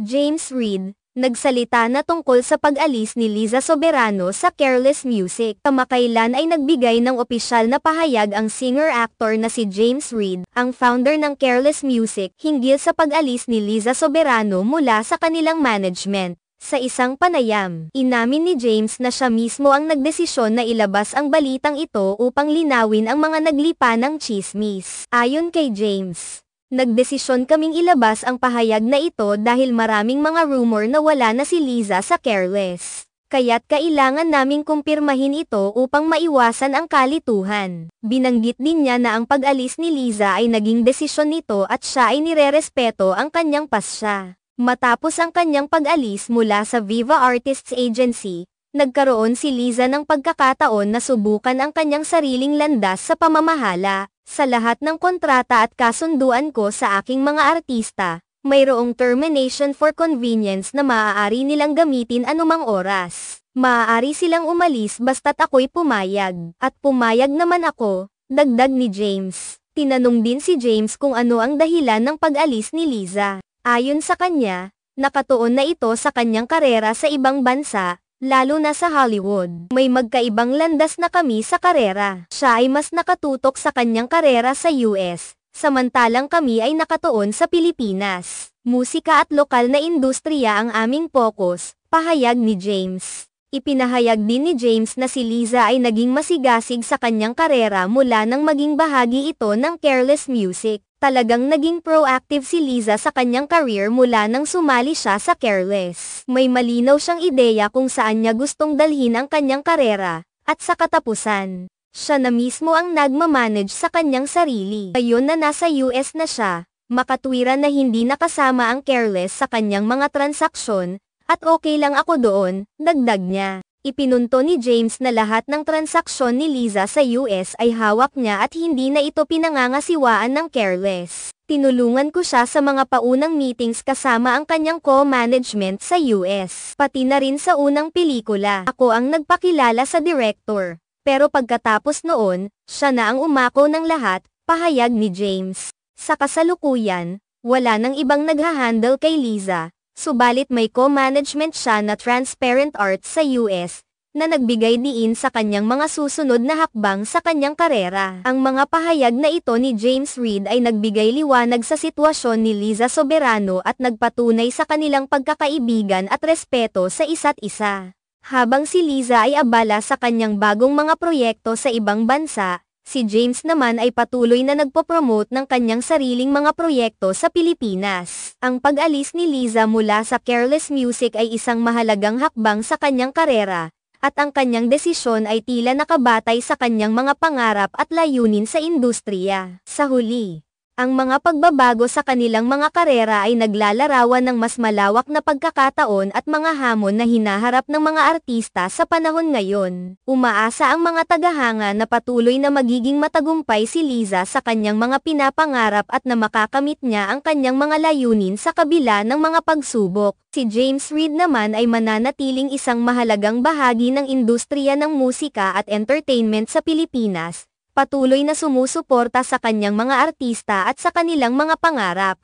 James Reed, nagsalita na tungkol sa pag-alis ni Liza Soberano sa Careless Music. Kamakailan ay nagbigay ng opisyal na pahayag ang singer-actor na si James Reed, ang founder ng Careless Music, hinggil sa pag-alis ni Liza Soberano mula sa kanilang management. Sa isang panayam, inamin ni James na siya mismo ang nagdesisyon na ilabas ang balitang ito upang linawin ang mga naglipa ng chismis. Ayon kay James, Nagdesisyon kaming ilabas ang pahayag na ito dahil maraming mga rumor na wala na si Liza sa careless. Kaya't kailangan naming kumpirmahin ito upang maiwasan ang kalituhan. Binanggit din niya na ang pag-alis ni Liza ay naging desisyon nito at siya ay nirerespeto ang kanyang pasya. Matapos ang kanyang pag-alis mula sa Viva Artists Agency, nagkaroon si Liza ng pagkakataon na subukan ang kanyang sariling landas sa pamamahala. Sa lahat ng kontrata at kasunduan ko sa aking mga artista, mayroong termination for convenience na maaari nilang gamitin anumang oras. Maaari silang umalis basta't ako'y pumayag, at pumayag naman ako, dagdag ni James. Tinanong din si James kung ano ang dahilan ng pag-alis ni Liza. Ayon sa kanya, nakatuon na ito sa kanyang karera sa ibang bansa, lalo na sa Hollywood. May magkaibang landas na kami sa karera. Siya ay mas nakatutok sa kanyang karera sa US, samantalang kami ay nakatuon sa Pilipinas. Musika at lokal na industriya ang aming focus, pahayag ni James. Ipinahayag din ni James na si Liza ay naging masigasig sa kanyang karera mula nang maging bahagi ito ng Careless Music talagang naging proactive si Liza sa kanyang career mula nang sumali siya sa Careless. May malinaw siyang ideya kung saan niya gustong dalhin ang kanyang karera, at sa katapusan, siya na mismo ang nagmamanage sa kanyang sarili. Ngayon na nasa US na siya, makatwira na hindi nakasama ang Careless sa kanyang mga transaksyon, at okay lang ako doon, dagdag niya. Ipinunto ni James na lahat ng transaksyon ni Liza sa US ay hawak niya at hindi na ito pinangangasiwaan ng careless. Tinulungan ko siya sa mga paunang meetings kasama ang kanyang co-management sa US, pati na rin sa unang pelikula. Ako ang nagpakilala sa director. Pero pagkatapos noon, siya na ang umako ng lahat, pahayag ni James. Sa kasalukuyan, wala nang ibang naghahandle kay Liza, Subalit may co-management siya na Transparent Arts sa US, na nagbigay diin sa kanyang mga susunod na hakbang sa kanyang karera. Ang mga pahayag na ito ni James Reed ay nagbigay liwanag sa sitwasyon ni Liza Soberano at nagpatunay sa kanilang pagkakaibigan at respeto sa isa't isa. Habang si Liza ay abala sa kanyang bagong mga proyekto sa ibang bansa, Si James naman ay patuloy na nagpo-promote ng kanyang sariling mga proyekto sa Pilipinas. Ang pag-alis ni Liza mula sa Careless Music ay isang mahalagang hakbang sa kanyang karera, at ang kanyang desisyon ay tila nakabatay sa kanyang mga pangarap at layunin sa industriya. Sa huli, ang mga pagbabago sa kanilang mga karera ay naglalarawan ng mas malawak na pagkakataon at mga hamon na hinaharap ng mga artista sa panahon ngayon. Umaasa ang mga tagahanga na patuloy na magiging matagumpay si Liza sa kanyang mga pinapangarap at na makakamit niya ang kanyang mga layunin sa kabila ng mga pagsubok. Si James Reid naman ay mananatiling isang mahalagang bahagi ng industriya ng musika at entertainment sa Pilipinas patuloy na sumusuporta sa kanyang mga artista at sa kanilang mga pangarap.